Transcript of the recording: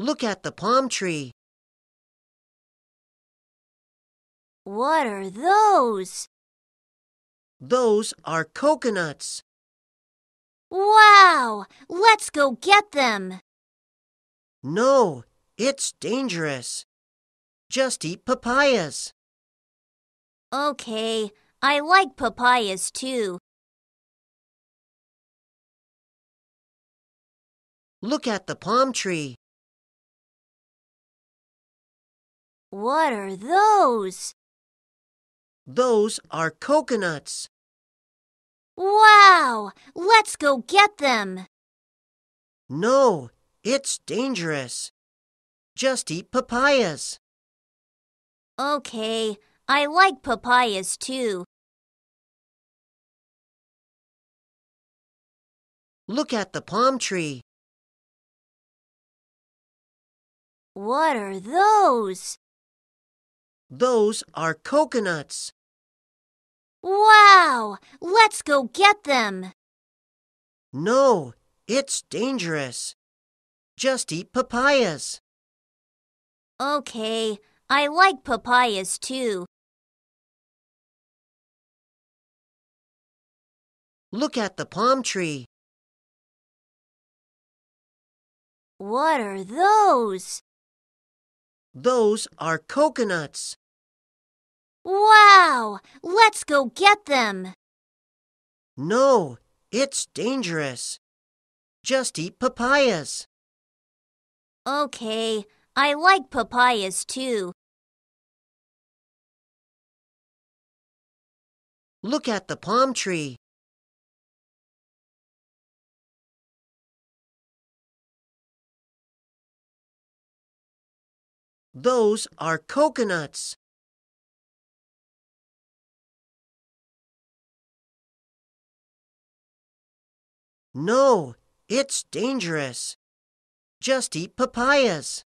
Look at the palm tree. What are those? Those are coconuts. Wow! Let's go get them! No, it's dangerous. Just eat papayas. Okay, I like papayas too. Look at the palm tree. What are those? Those are coconuts. Wow! Let's go get them! No, it's dangerous. Just eat papayas. Okay, I like papayas too. Look at the palm tree. What are those? Those are coconuts. Wow! Let's go get them! No, it's dangerous. Just eat papayas. Okay, I like papayas too. Look at the palm tree. What are those? Those are coconuts. Wow! Let's go get them! No, it's dangerous. Just eat papayas. Okay, I like papayas too. Look at the palm tree. Those are coconuts. No, it's dangerous. Just eat papayas.